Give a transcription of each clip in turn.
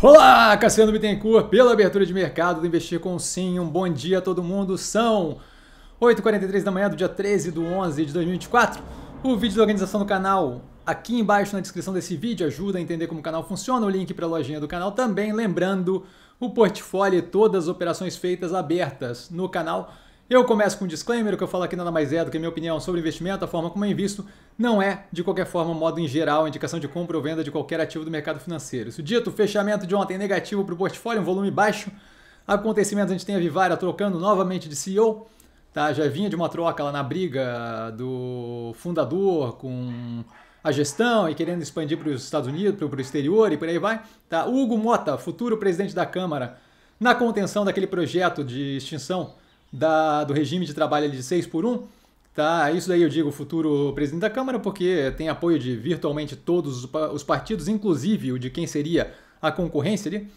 Olá, Cassiano Bittencourt, pela abertura de mercado do Investir com Sim. Um bom dia a todo mundo. São 8h43 da manhã do dia 13 de 11 de 2024. O vídeo da organização do canal aqui embaixo na descrição desse vídeo ajuda a entender como o canal funciona. O link para a lojinha do canal também. Lembrando, o portfólio e todas as operações feitas abertas no canal eu começo com um disclaimer, o que eu falo aqui nada mais é do que minha opinião sobre investimento, a forma como eu invisto, não é, de qualquer forma, modo em geral, indicação de compra ou venda de qualquer ativo do mercado financeiro. Isso dito, fechamento de ontem negativo para o portfólio, um volume baixo. Acontecimentos, a gente tem a Vivara trocando novamente de CEO, tá? já vinha de uma troca lá na briga do fundador com a gestão e querendo expandir para os Estados Unidos, para o exterior e por aí vai. Tá? Hugo Mota, futuro presidente da Câmara, na contenção daquele projeto de extinção da, do regime de trabalho ali de 6 por 1, tá? Isso daí eu digo o futuro presidente da Câmara, porque tem apoio de virtualmente todos os partidos, inclusive o de quem seria a concorrência ali,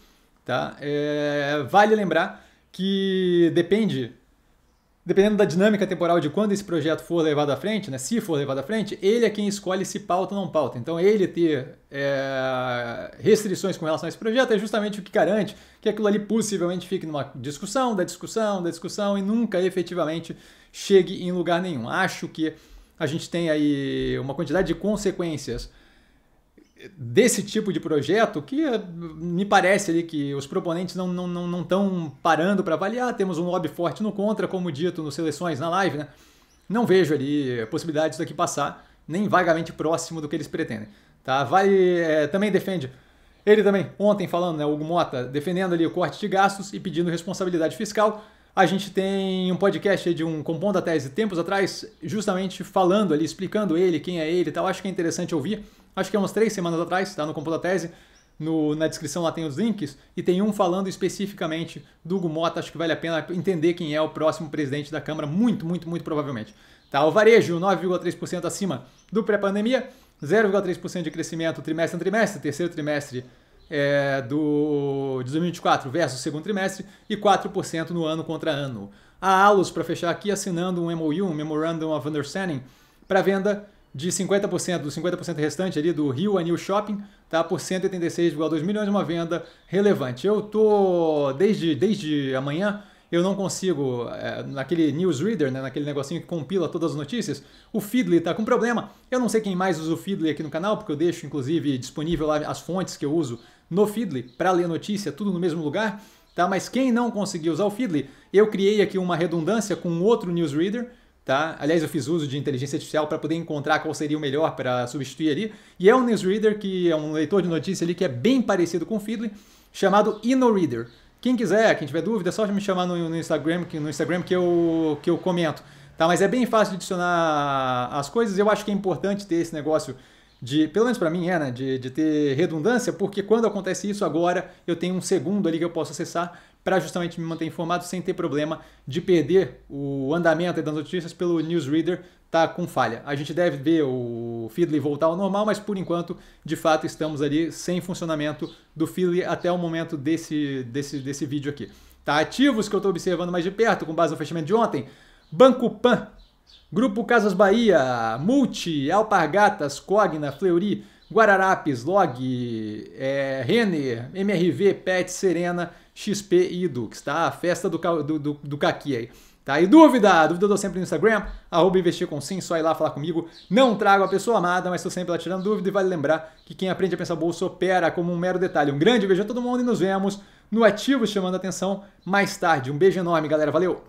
tá? É, vale lembrar que depende dependendo da dinâmica temporal de quando esse projeto for levado à frente, né, se for levado à frente, ele é quem escolhe se pauta ou não pauta. Então, ele ter é, restrições com relação a esse projeto é justamente o que garante que aquilo ali possivelmente fique numa discussão, da discussão, da discussão e nunca efetivamente chegue em lugar nenhum. Acho que a gente tem aí uma quantidade de consequências desse tipo de projeto que eh, me parece ali que os proponentes não estão não, não, não parando para avaliar, temos um lobby forte no contra, como dito nos seleções na live, né? Não vejo ali possibilidades daqui passar nem vagamente próximo do que eles pretendem. Tá? Vai, é, eh, também defende, ele também, ontem falando, né, Hugo Mota, defendendo ali o corte de gastos e pedindo responsabilidade fiscal. A gente tem um podcast de um Compondo da Tese tempos atrás, justamente falando ali, explicando ele, quem é ele e tal. Acho que é interessante ouvir acho que é umas três semanas atrás, está no Compo da Tese, no, na descrição lá tem os links, e tem um falando especificamente do Hugo Mota, acho que vale a pena entender quem é o próximo presidente da Câmara, muito, muito, muito provavelmente. Tá, o varejo, 9,3% acima do pré-pandemia, 0,3% de crescimento trimestre a trimestre, terceiro trimestre é, do, 2024 versus segundo trimestre, e 4% no ano contra ano. A Alus, para fechar aqui, assinando um MOU, um Memorandum of Understanding, para venda de 50%, do 50% restante ali do Rio Anil Shopping, tá por 186,2 milhões, uma venda relevante. Eu tô desde, desde amanhã eu não consigo, é, naquele newsreader, né, naquele negocinho que compila todas as notícias, o Feedly está com problema. Eu não sei quem mais usa o Feedly aqui no canal, porque eu deixo inclusive disponível lá as fontes que eu uso no Feedly para ler notícia, tudo no mesmo lugar, tá? Mas quem não conseguiu usar o Feedly, eu criei aqui uma redundância com outro newsreader Tá? Aliás, eu fiz uso de inteligência artificial para poder encontrar qual seria o melhor para substituir ali. E é um newsreader, que é um leitor de notícia ali que é bem parecido com o Feedly, chamado InnoReader. Quem quiser, quem tiver dúvida, é só me chamar no, no, Instagram, que, no Instagram que eu, que eu comento. Tá? Mas é bem fácil de adicionar as coisas. Eu acho que é importante ter esse negócio de, pelo menos para mim é, né, de, de ter redundância, porque quando acontece isso agora, eu tenho um segundo ali que eu posso acessar para justamente me manter informado sem ter problema de perder o andamento das notícias pelo newsreader tá com falha. A gente deve ver o Feedly voltar ao normal, mas por enquanto, de fato, estamos ali sem funcionamento do Feedly até o momento desse, desse, desse vídeo aqui. Tá ativos que eu estou observando mais de perto com base no fechamento de ontem. Banco Pan Grupo Casas Bahia, Multi, Alpargatas, Cogna, Fleury, Guararapes, Log, é, Renner, MRV, Pet, Serena, XP e Edux, tá? A festa do, do, do, do Caqui aí. Tá? E dúvida? Dúvida eu dou sempre no Instagram, arroba investir com sim, só ir lá falar comigo. Não trago a pessoa amada, mas estou sempre lá tirando dúvida e vale lembrar que quem aprende a pensar bolsa opera como um mero detalhe. Um grande beijo a todo mundo e nos vemos no Ativo Chamando a Atenção mais tarde. Um beijo enorme, galera. Valeu!